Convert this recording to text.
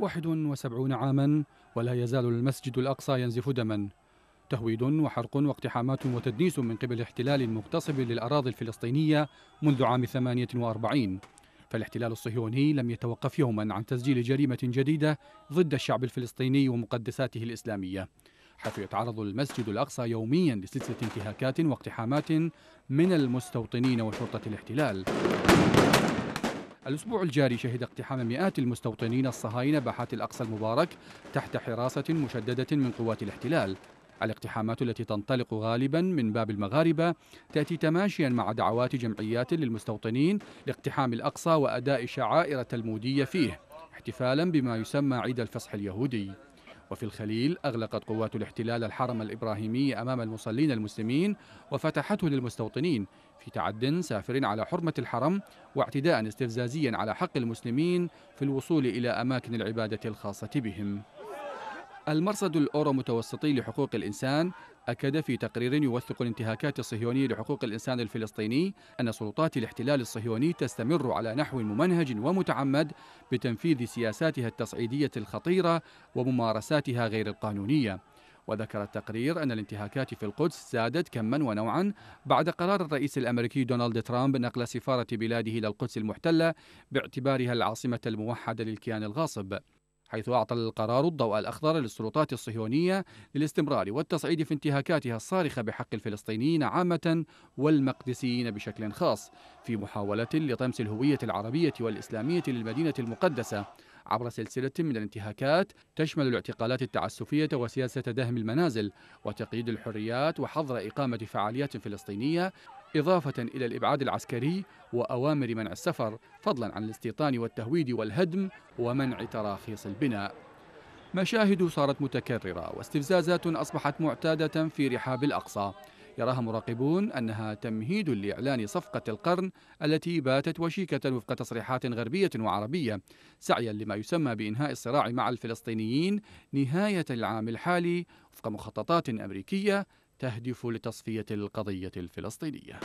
71 عاما ولا يزال المسجد الأقصى ينزف دما تهويد وحرق واقتحامات وتدنيس من قبل احتلال مغتصب للأراضي الفلسطينية منذ عام 48 فالاحتلال الصهيوني لم يتوقف يوما عن تسجيل جريمة جديدة ضد الشعب الفلسطيني ومقدساته الإسلامية حيث يتعرض المسجد الأقصى يوميا لسلسلة انتهاكات واقتحامات من المستوطنين وشرطة الاحتلال الأسبوع الجاري شهد اقتحام مئات المستوطنين الصهاينة باحات الأقصى المبارك تحت حراسة مشددة من قوات الاحتلال الاقتحامات التي تنطلق غالبا من باب المغاربة تأتي تماشيا مع دعوات جمعيات للمستوطنين لاقتحام الأقصى وأداء شعائر تلمودية فيه احتفالا بما يسمى عيد الفصح اليهودي وفي الخليل أغلقت قوات الاحتلال الحرم الإبراهيمي أمام المصلين المسلمين وفتحته للمستوطنين في تعد سافر على حرمة الحرم واعتداء استفزازيا على حق المسلمين في الوصول إلى أماكن العبادة الخاصة بهم المرصد الأورو متوسطي لحقوق الإنسان أكد في تقرير يوثق الانتهاكات الصهيونية لحقوق الإنسان الفلسطيني أن سلطات الاحتلال الصهيوني تستمر على نحو ممنهج ومتعمد بتنفيذ سياساتها التصعيدية الخطيرة وممارساتها غير القانونية وذكر التقرير أن الانتهاكات في القدس زادت كما ونوعا بعد قرار الرئيس الأمريكي دونالد ترامب نقل سفارة بلاده إلى القدس المحتلة باعتبارها العاصمة الموحدة للكيان الغاصب حيث أعطى القرار الضوء الأخضر للسلطات الصهيونية للاستمرار والتصعيد في انتهاكاتها الصارخة بحق الفلسطينيين عامة والمقدسيين بشكل خاص في محاولة لطمس الهوية العربية والإسلامية للمدينة المقدسة عبر سلسلة من الانتهاكات تشمل الاعتقالات التعسفية وسياسة دهم المنازل وتقييد الحريات وحظر إقامة فعاليات فلسطينية إضافة إلى الإبعاد العسكري وأوامر منع السفر فضلا عن الاستيطان والتهويد والهدم ومنع تراخيص البناء مشاهد صارت متكررة واستفزازات أصبحت معتادة في رحاب الأقصى يراها مراقبون أنها تمهيد لإعلان صفقة القرن التي باتت وشيكة وفق تصريحات غربية وعربية سعيا لما يسمى بإنهاء الصراع مع الفلسطينيين نهاية العام الحالي وفق مخططات أمريكية تهدف لتصفية القضية الفلسطينية